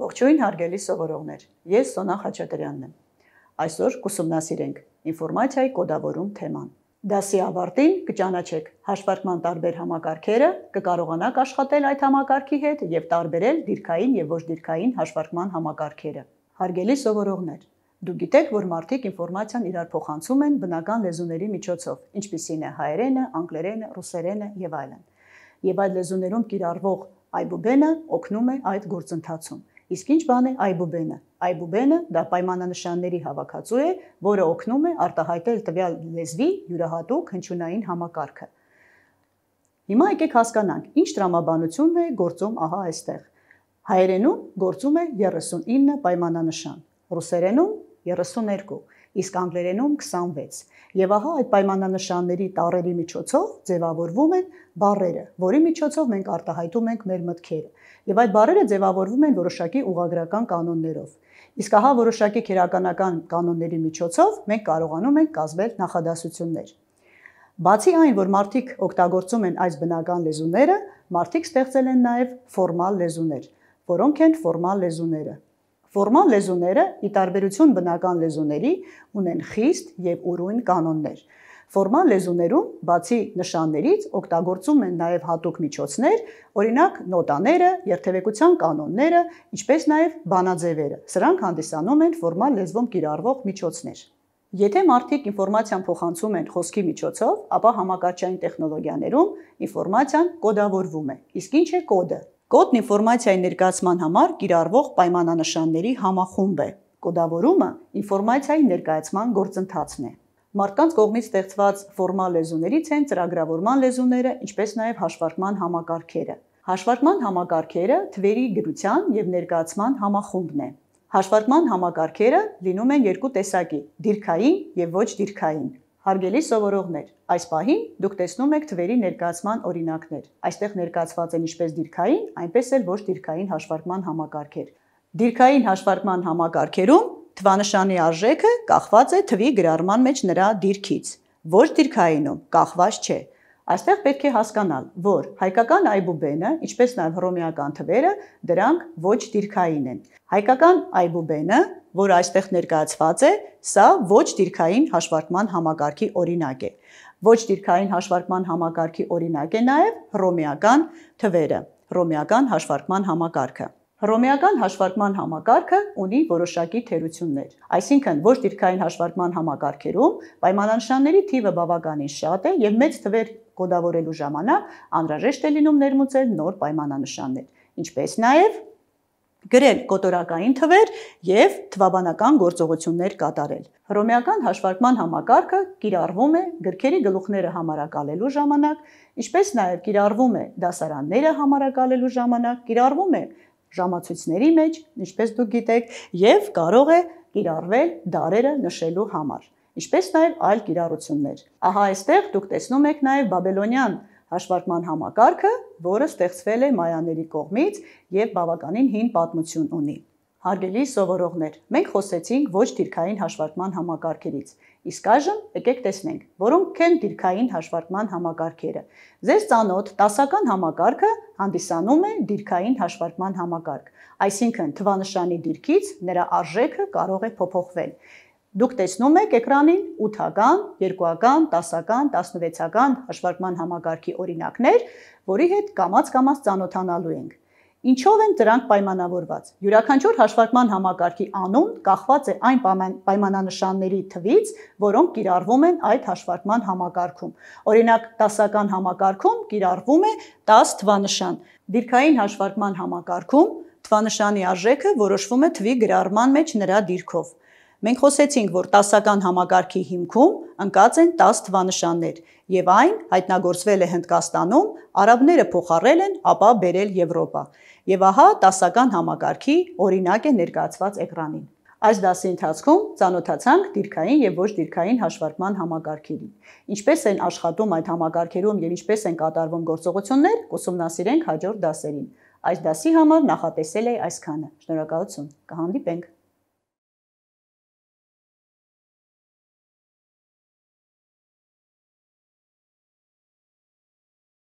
Ողջույն հարգելի սովորողներ։ Ես Սոնա Խաչատրյանն եմ։ Այսօր կուսումնասիրենք ինֆորմացիայի կոդավորում թեման։ Դասի ավարտին կճանաչեք հաշվարկման տարբեր համակարգերը, կկարողանաք աշխատել այդ համակարգի հետ եւ տարբերել դիրքային եւ ոչ դիրքային հաշվարկման համակարգերը։ Հարգելի սովորողներ, դու գիտեք, որ մարդիկ ինֆորմացիան իրար փոխանցում են բնական լեզուների միջոցով, ինչպիսին է հայերենը, անգլերենը, ռուսերենը եւ այլն։ Եվ այդ լեզուներում կիրառվող այբուբենը օգնում է այդ գործընթացում։ Իսկ ինչ բան է այբուբենը։ Այբուբենը դա պայմանանշանների հավաքածու է, որը օգնում է արտահայտել տվյալ լեզվի յուրահատուկ հնչյունային համակարգը։ Հիմա եկեք հասկանանք, ինչ տրամաբանությունն է գործում ահա այստեղ։ Հայերենում գործում է 39 պայմանանշան, ռուսերենում 32 իսկ անգլերենում 26։ Եվ ահա այդ պայմանանշանների տարերի միջոցով ձևավորվում են բարերը, որի միջոցով մենք արտահայտում ենք մեր մտքերը։ Եվ այդ բարերը ձևավորվում են որոշակի ուղագրական կանոններով։ Իսկ ահա որոշակի քերականական կանոնների միջոցով մենք կարողանում ենք կազմել նախադասություններ։ Բացի այն, որ մարդիկ օգտագործում են այս բնական լեզուները, մարդիկ ստեղծել են նաև ֆորմալ լեզուներ, որոնք են ֆորմալ լեզուները Ֆորմալ լեզուները՝ ի տարբերություն բնական լեզուների, ունեն խիստ եւ ուրույն կանոններ։ Ֆորմալ լեզուներում բացի նշաններից օգտագործում են նաև հատուկ միջոցներ, օրինակ նոտաները, երթևեկության կանոնները, ինչպես նաև բանաձևերը։ Սրանք հանդիսանում են ֆորմալ լեզվում կիրառվող միջոցներ։ Եթե մարդիկ ինֆորմացիան փոխանցում են խոսքի միջոցով, ապա համակարգչային տեխնոլոգիաներում ինֆորմացիան կոդավորվում է։ Իսկ ինչ է կոդը։ Կոդն ինֆորմացիայի ներկայացման համար կիրառվող պայմանանշանների համախումբ է։ Կոդավորումը ինֆորմացիայի ներկայացման գործընթացն է։ Մարդկանց կողմից ստեղծված ֆորմալ լեզուներից են ծրագրավորման լեզուները, ինչպես նաև հաշվարկման համակարգերը։ Հաշվարկման համակարգերը թվերի գրության եւ ներկայացման համախումբն է։ Հաշվարկման համակարգերը լինում են երկու տեսակի՝ դիրքային եւ ոչ դիրքային։ Հարգելի սովորողներ, այս պահին դուք տեսնում եք թվերի ներկայացման օրինակներ։ Այստեղ ներկայացված են ինչպես դիրքային, այնպես էլ ոչ դիրքային հաշվարկման համակարգեր։ Դիրքային հաշվարկման համակարգերում թվանշանի արժեքը կախված է թվի գրառման մեջ նրա դիրքից։ Ոչ դիրքայինում կախված չէ։ Այստեղ պետք է հասկանալ, որ հայկական այբուբենը, ինչպես նաև հռոմեական թվերը, դրանք ոչ դիրքային են։ Հայկական այբուբենը, որը այստեղ ներկայացված է, սա ոչ դիրքային հաշվարկման համակարգի օրինակ է։ Ոչ դիրքային հաշվարկման համակարգի օրինակ է նաև հռոմեական թվերը, հռոմեական հաշվարկման համակարգը։ Հռոմեական հաշվարկման համակարգը ունի որոշակի թերություններ։ Այսինքն, ոչ դիրքային հաշվարկման համակարգերում պայմանանշանների թիվը բավականին շատ է եւ մեծ թվեր կոդավորելու ժամանակ անհրաժեշտ է լինում ներմուծել նոր պայմանանշաններ, ինչպես նաեւ գրել կոտորակային թվեր եւ թվաբանական գործողություններ կատարել։ Հռոմեական հաշվարկման համակարգը կիրառվում է գրքերի գլուխները համարակալելու ժամանակ, ինչպես նաեւ կիրառվում է դասարանները համարակալելու ժամանակ, կիրառվում է ժամացույցների մեջ, ինչպես դուք գիտեք, եւ կարող է կիրառվել դարերը նշելու համար, ինչպես նաեւ այլ կիրառություններ։ Ահա այստեղ դուք տեսնում եք նաեւ բաբելոնյան հաշվարկման համակարգը, որը ստեղծվել է մայաների կողմից եւ բավականին հին պատմություն ունի։ Հարգելի սովորողներ, մենք խոսեցինք ոչ դիրքային հաշվարկման համակարգերից։ Իսկ այժմ եկեք տեսնենք, որոնք են դիրքային հաշվարկման համակարգերը։ Ձեզ ծանոթ տասական համակարգը հանդիսանում է դիրքային հաշվարկման համակարգ, այսինքն թվանշանի դիրքից նրա արժեքը կարող է փոփոխվել։ Դուք տեսնում եք էկրանին 8-ական, 2-ական, 10-ական, 16-ական հաշվարկման համակարգի օրինակներ, որի հետ կամած-կամած ծանոթանալու ենք։ Ինչով են դրանք պայմանավորված։ Յուրաքանչյուր հաշվարկման համակարգի անուն կախված է այն պայմանանշանների թվից, որոնք կիրառվում են այդ հաշվարկման համակարգում։ Օրինակ, տասական համակարգում կիրառվում է 10 թվանշան։ Դիրքային հաշվարկման համակարգում թվանշանի արժեքը որոշվում է թվի գրառման մեջ նրա դիրքով։ Մենք խոսեցինք, որ տասական համագարքի հիմքում ընկած են 10 թվանշաններ, եւ այն հայտնագործվել է Հնդկաստանում, արաբները փոխարել են, ապա բերել Եվրոպա։ Եվ ահա տասական համագարքի օրինակ է ներկայացված էկրանին։ Այս դասի ընթացքում ծանոթացանք դիրքային եւ ոչ դիրքային հաշվարկման համագարքերին։ Ինչպես են աշխատում այդ համագարքերում եւ ինչպես են կատարվում գործողություններ, կուսումնասիրենք հաջորդ դասերին։ Այս դասի համար նախատեսել է այսքանը։ Շնորհակալություն։ Կհանդիպենք։